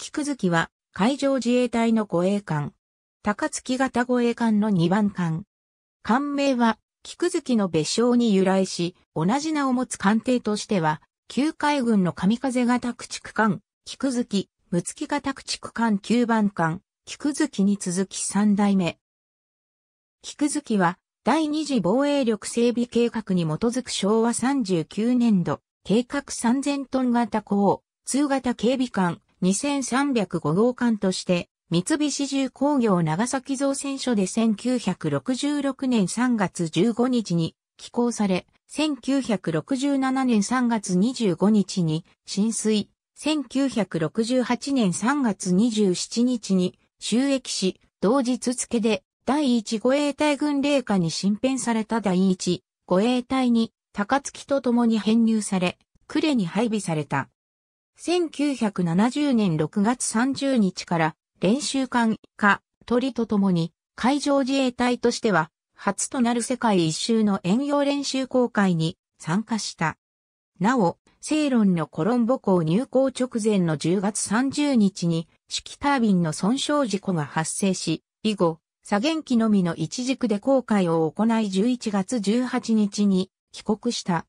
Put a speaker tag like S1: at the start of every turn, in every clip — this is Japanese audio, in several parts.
S1: 菊月は海上自衛隊の護衛艦。高槻型護衛艦の2番艦。艦名は菊月の別称に由来し、同じ名を持つ艦艇としては、旧海軍の神風型駆逐艦、菊月、六月型駆逐艦9番艦、菊月に続き3代目。菊月は、第二次防衛力整備計画に基づく昭和39年度、計画3000トン型港、通型警備艦、2305号館として、三菱重工業長崎造船所で1966年3月15日に寄港され、1967年3月25日に浸水、1968年3月27日に収益し、同日付で第1護衛隊軍令下に新編された第1護衛隊に高槻と共に編入され、呉に配備された。1970年6月30日から練習艦化取りとともに海上自衛隊としては初となる世界一周の遠洋練習航海に参加した。なお、セイロンのコロンボ港入港直前の10月30日に式タービンの損傷事故が発生し、以後、左舷機のみの一軸で航海を行い11月18日に帰国した。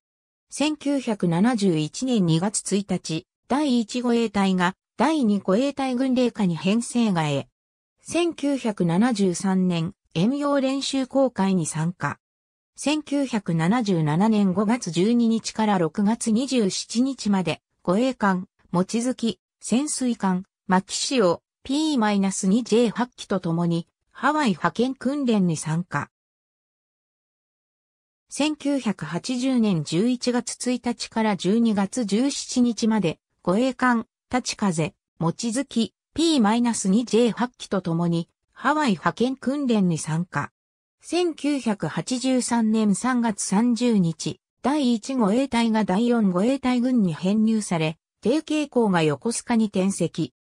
S1: 1971年2月1日、第1護衛隊が第2護衛隊軍令下に編成がへ。1973年、遠洋練習公開に参加。1977年5月12日から6月27日まで、護衛艦、持ち月、潜水艦、マキシオ、P-2J8 機と共に、ハワイ派遣訓練に参加。1980年11月1日から12月17日まで、護衛艦、立風、持月、P-2J8 機と共に、ハワイ派遣訓練に参加。1983年3月30日、第1護衛隊が第4護衛隊軍に編入され、定傾校が横須賀に転籍。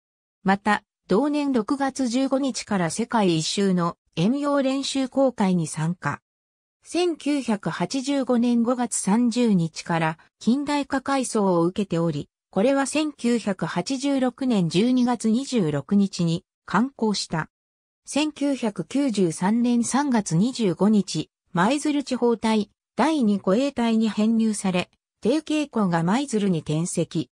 S1: また、同年6月15日から世界一周の遠洋練習公開に参加。1985年5月30日から近代化改装を受けており、これは1986年12月26日に刊行した。1993年3月25日、舞鶴地方隊第2護衛隊に編入され、定傾校が舞鶴に転籍。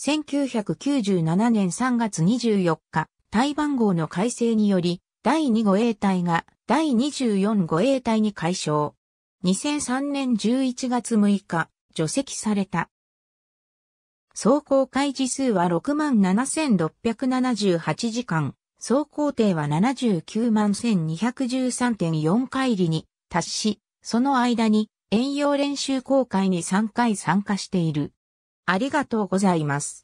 S1: 1997年3月24日、台番号の改正により、第2護衛隊が第24護衛隊に改称。2003年11月6日、除籍された。走行開時数は67,678時間、走行程は791,213.4回りに達し、その間に遠洋練習公開に3回参加している。ありがとうございます。